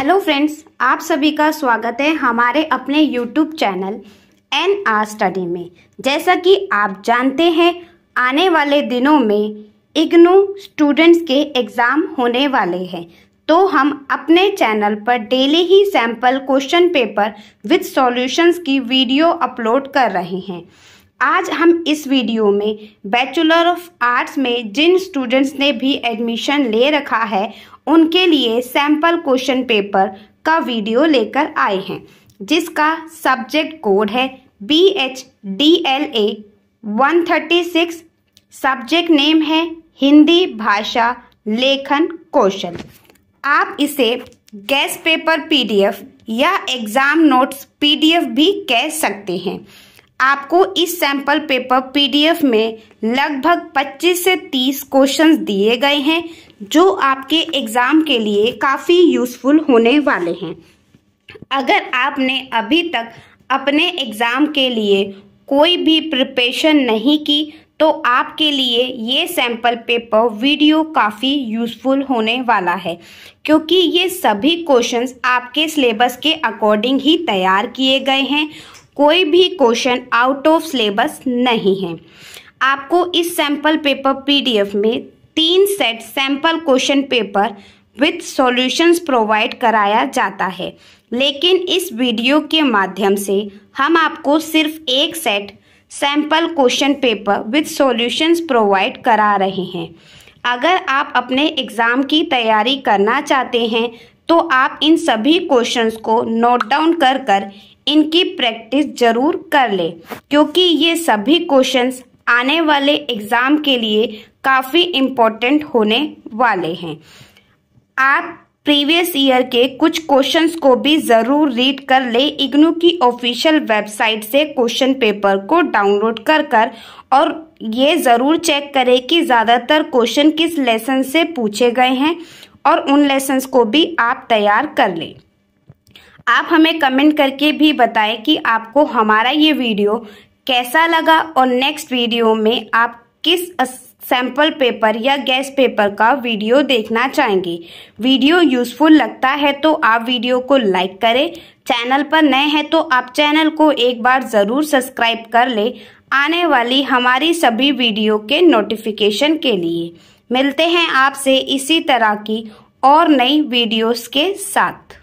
hello friends आप सभी का स्वागत है हमारे अपने YouTube channel N R study में जैसा कि आप जानते हैं आने वाले दिनों में इग्नू स्टूडेंट्स के एग्ज़ाम होने वाले हैं तो हम अपने चैनल पर डेली ही sample question paper with solutions की वीडियो अपलोड कर रहे हैं आज हम इस वीडियो में बैचलर ऑफ आर्ट्स में जिन स्टूडेंट्स ने भी एडमिशन ले रखा है उनके लिए सैम्पल क्वेश्चन पेपर का वीडियो लेकर आए हैं जिसका सब्जेक्ट कोड है B H D L A one thirty six subject name है हिंदी भाषा लेखन कौशल आप इसे गैस पेपर पीडीएफ या एग्ज़ाम नोट्स पीडीएफ भी कह सकते हैं आपको इस सैंपल पेपर पीडीएफ में लगभग 25 से 30 क्वेश्चंस दिए गए हैं जो आपके एग्जाम के लिए काफ़ी यूज़फुल होने वाले हैं अगर आपने अभी तक अपने एग्ज़ाम के लिए कोई भी प्रिपरेशन नहीं की तो आपके लिए ये सैंपल पेपर वीडियो काफ़ी यूज़फुल होने वाला है क्योंकि ये सभी क्वेश्चंस आपके सिलेबस के अकॉर्डिंग ही तैयार किए गए हैं कोई भी क्वेश्चन आउट ऑफ सिलेबस नहीं है आपको इस सैंपल पेपर पीडीएफ में तीन set sample question paper with solutions provide कराया जाता है लेकिन इस वीडियो के माध्यम से हम आपको सिर्फ एक set sample question paper with solutions provide करा रहे हैं अगर आप अपने एग्ज़ाम की तैयारी करना चाहते हैं तो आप इन सभी क्वेश्चंस को नोट डाउन कर कर इनकी प्रैक्टिस जरूर कर ले क्योंकि ये सभी क्वेश्चंस आने वाले एग्ज़ाम के लिए काफ़ी इम्पोर्टेंट होने वाले हैं आप प्रीवियस ईयर के कुछ क्वेश्चंस को भी ज़रूर रीड कर ले इग्नू की ऑफिशियल वेबसाइट से क्वेश्चन पेपर को डाउनलोड कर कर और ये ज़रूर चेक करें कि ज़्यादातर क्वेश्चन किस लेसन से पूछे गए हैं और उन लेसन्स को भी आप तैयार कर लें आप हमें कमेंट करके भी बताएं कि आपको हमारा ये वीडियो कैसा लगा और नेक्स्ट वीडियो में आप किस सैंपल पेपर या गैस पेपर का वीडियो देखना चाहेंगे वीडियो यूजफुल लगता है तो आप वीडियो को लाइक करें चैनल पर नए हैं तो आप चैनल को एक बार ज़रूर सब्सक्राइब कर लें आने वाली हमारी सभी वीडियो के नोटिफिकेशन के लिए मिलते हैं आपसे इसी तरह की और नई वीडियोस के साथ